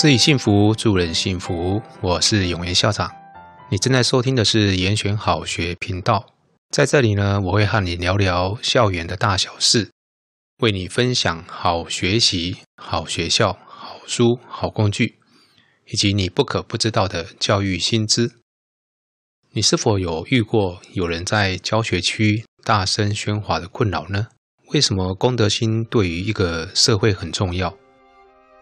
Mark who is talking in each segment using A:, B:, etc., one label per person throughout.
A: 自己幸福，助人幸福。我是永元校长，你正在收听的是严选好学频道。在这里呢，我会和你聊聊校园的大小事，为你分享好学习、好学校、好书、好工具，以及你不可不知道的教育新知。你是否有遇过有人在教学区大声喧哗的困扰呢？为什么公德心对于一个社会很重要？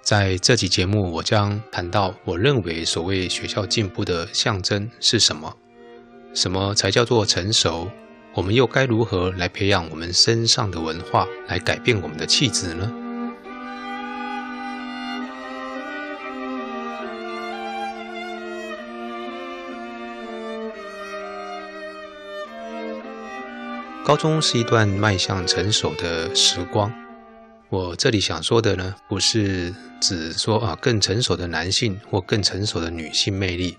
A: 在这集节目，我将谈到我认为所谓学校进步的象征是什么，什么才叫做成熟，我们又该如何来培养我们身上的文化，来改变我们的气质呢？高中是一段迈向成熟的时光。我这里想说的呢，不是指说啊更成熟的男性或更成熟的女性魅力，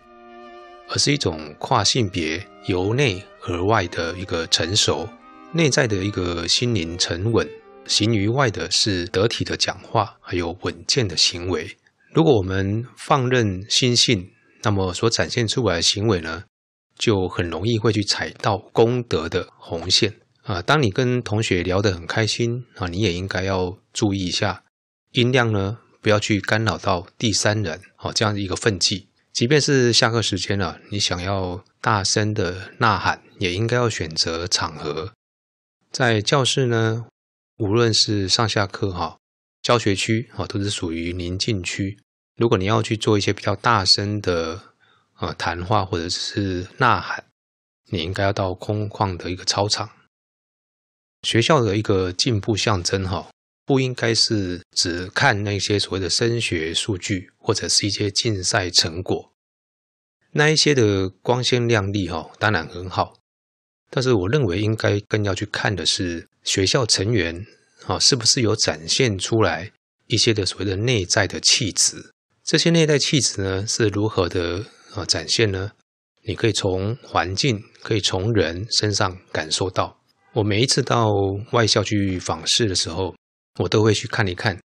A: 而是一种跨性别由内而外的一个成熟，内在的一个心灵沉稳，形于外的是得体的讲话，还有稳健的行为。如果我们放任心性，那么所展现出来的行为呢，就很容易会去踩到功德的红线。啊，当你跟同学聊得很开心啊，你也应该要注意一下音量呢，不要去干扰到第三人。啊，这样一个分际。即便是下课时间了，你想要大声的呐喊，也应该要选择场合。在教室呢，无论是上下课哈，教学区啊，都是属于宁静区。如果你要去做一些比较大声的呃谈话或者是呐喊，你应该要到空旷的一个操场。学校的一个进步象征，哈，不应该是只看那些所谓的升学数据或者是一些竞赛成果，那一些的光鲜亮丽，哈，当然很好。但是，我认为应该更要去看的是学校成员，啊，是不是有展现出来一些的所谓的内在的气质？这些内在气质呢，是如何的啊展现呢？你可以从环境，可以从人身上感受到。我每一次到外校去访视的时候，我都会去看一看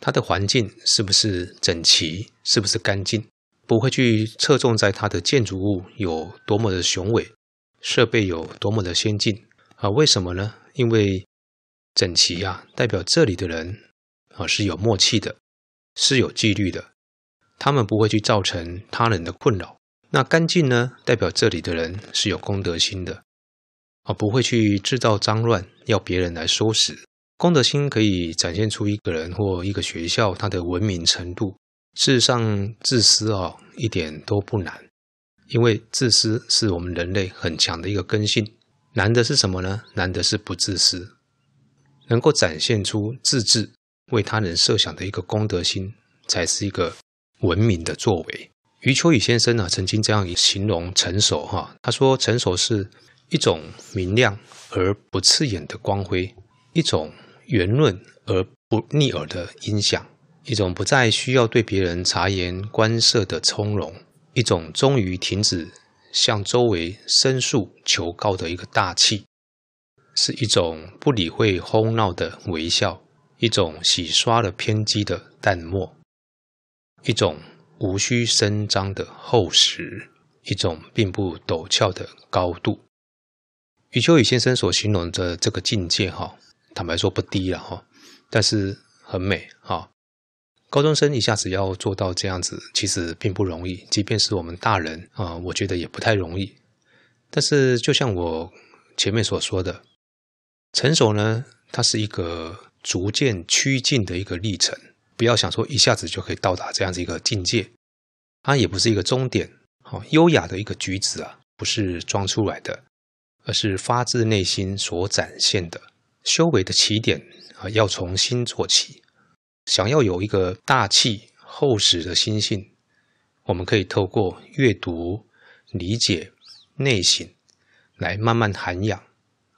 A: 它的环境是不是整齐，是不是干净，不会去侧重在它的建筑物有多么的雄伟，设备有多么的先进啊？为什么呢？因为整齐呀，代表这里的人啊是有默契的，是有纪律的，他们不会去造成他人的困扰。那干净呢，代表这里的人是有公德心的。而不会去制造脏乱，要别人来收拾。公德心可以展现出一个人或一个学校他的文明程度。事实上，自私哦一点都不难，因为自私是我们人类很强的一个根性。难的是什么呢？难的是不自私，能够展现出自治、为他人设想的一个公德心，才是一个文明的作为。余秋雨先生呢，曾经这样形容成熟哈，他说成熟是。一种明亮而不刺眼的光辉，一种圆润而不腻耳的音响，一种不再需要对别人察言观色的从容，一种终于停止向周围申诉求告的一个大气，是一种不理会哄闹的微笑，一种洗刷了偏激的淡漠，一种无需声张的厚实，一种并不陡峭的高度。余秋雨先生所形容的这个境界，哈，坦白说不低了哈，但是很美哈。高中生一下子要做到这样子，其实并不容易。即便是我们大人啊，我觉得也不太容易。但是，就像我前面所说的，成熟呢，它是一个逐渐趋近的一个历程，不要想说一下子就可以到达这样子一个境界。它也不是一个终点。好，优雅的一个举止啊，不是装出来的。而是发自内心所展现的修为的起点啊，要从心做起。想要有一个大气厚实的心性，我们可以透过阅读、理解、内省来慢慢涵养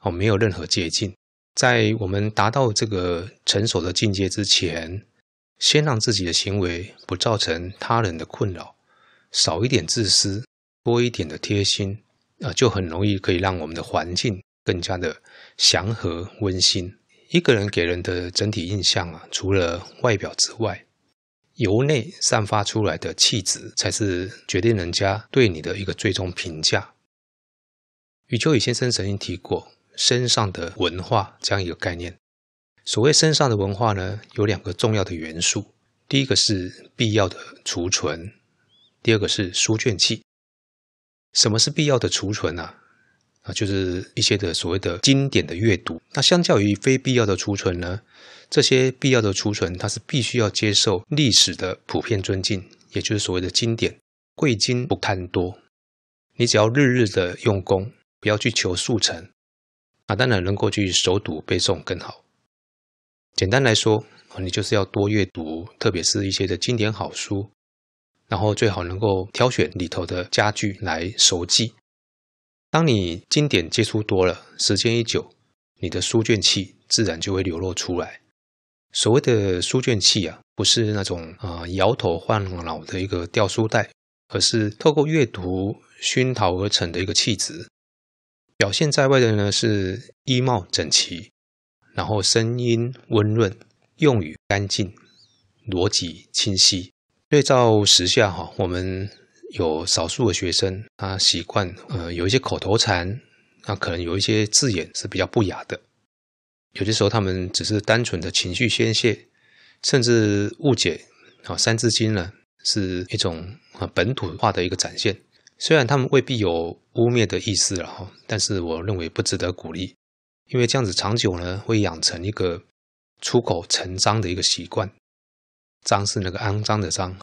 A: 哦，没有任何捷径。在我们达到这个成熟的境界之前，先让自己的行为不造成他人的困扰，少一点自私，多一点的贴心。啊，就很容易可以让我们的环境更加的祥和温馨。一个人给人的整体印象啊，除了外表之外，由内散发出来的气质，才是决定人家对你的一个最终评价。余秋雨先生曾经提过“身上的文化”这样一个概念。所谓身上的文化呢，有两个重要的元素：第一个是必要的储存，第二个是书卷气。什么是必要的储存呢？啊，就是一些的所谓的经典的阅读。那相较于非必要的储存呢，这些必要的储存，它是必须要接受历史的普遍尊敬，也就是所谓的经典。贵金不贪多，你只要日日的用功，不要去求速成。啊，当然能够去熟读背诵更好。简单来说，你就是要多阅读，特别是一些的经典好书。然后最好能够挑选里头的家具来熟记。当你经典接触多了，时间一久，你的书卷气自然就会流露出来。所谓的书卷气啊，不是那种啊摇头晃脑的一个掉书袋，而是透过阅读熏陶而成的一个气质。表现在外的呢是衣帽整齐，然后声音温润，用语干净，逻辑清晰。对照时下哈，我们有少数的学生他习惯呃有一些口头禅，那可能有一些字眼是比较不雅的。有的时候他们只是单纯的情绪宣泄，甚至误解啊，《三字经》呢是一种啊本土化的一个展现，虽然他们未必有污蔑的意思了哈，但是我认为不值得鼓励，因为这样子长久呢会养成一个出口成章的一个习惯。脏是那个肮脏的脏，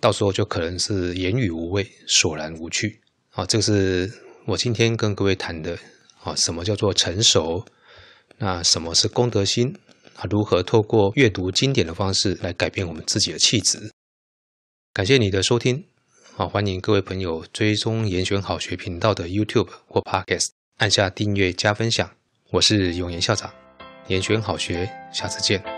A: 到时候就可能是言语无味、索然无趣。啊，这是我今天跟各位谈的。啊，什么叫做成熟？那什么是功德心？啊，如何透过阅读经典的方式来改变我们自己的气质？感谢你的收听。啊，欢迎各位朋友追踪严选好学频道的 YouTube 或 Podcast，按下订阅加分享。我是永言校长，严选好学，下次见。